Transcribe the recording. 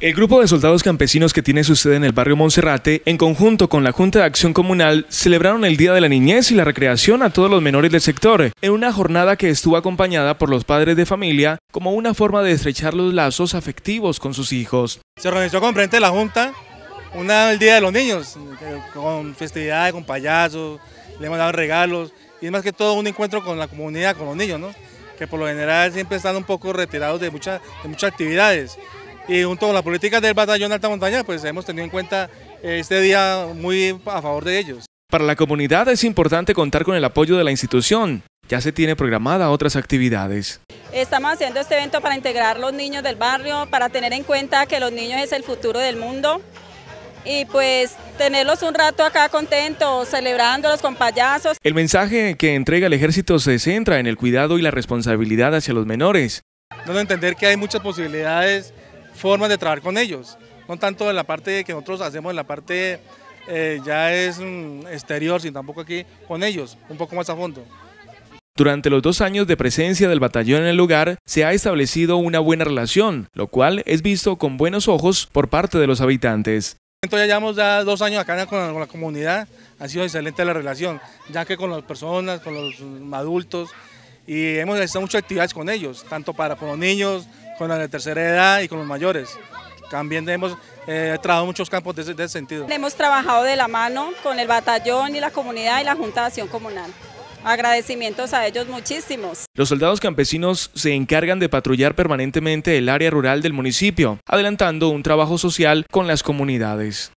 El grupo de soldados campesinos que tiene su sede en el barrio Monserrate, en conjunto con la Junta de Acción Comunal, celebraron el Día de la Niñez y la Recreación a todos los menores del sector, en una jornada que estuvo acompañada por los padres de familia como una forma de estrechar los lazos afectivos con sus hijos. Se organizó con frente la Junta un Día de los Niños, con festividades, con payasos, le dado regalos y es más que todo un encuentro con la comunidad, con los niños, que por lo general siempre están un poco retirados de muchas actividades y junto con la política del batallón de alta montaña, pues hemos tenido en cuenta este día muy a favor de ellos. Para la comunidad es importante contar con el apoyo de la institución. Ya se tiene programada otras actividades. Estamos haciendo este evento para integrar los niños del barrio, para tener en cuenta que los niños es el futuro del mundo y pues tenerlos un rato acá contentos, celebrándolos con payasos. El mensaje que entrega el ejército se centra en el cuidado y la responsabilidad hacia los menores. No entender que hay muchas posibilidades formas de trabajar con ellos, no tanto en la parte que nosotros hacemos, en la parte eh, ya es mm, exterior, sino tampoco aquí con ellos, un poco más a fondo. Durante los dos años de presencia del batallón en el lugar, se ha establecido una buena relación, lo cual es visto con buenos ojos por parte de los habitantes. Entonces ya llevamos ya dos años acá con la comunidad, ha sido excelente la relación, ya que con las personas, con los adultos, y hemos hecho muchas actividades con ellos, tanto para con los niños, con los de tercera edad y con los mayores. También hemos eh, trabajado muchos campos de de ese sentido. Hemos trabajado de la mano con el batallón y la comunidad y la Junta de Acción Comunal. Agradecimientos a ellos muchísimos. Los soldados campesinos se encargan de patrullar permanentemente el área rural del municipio, adelantando un trabajo social con las comunidades.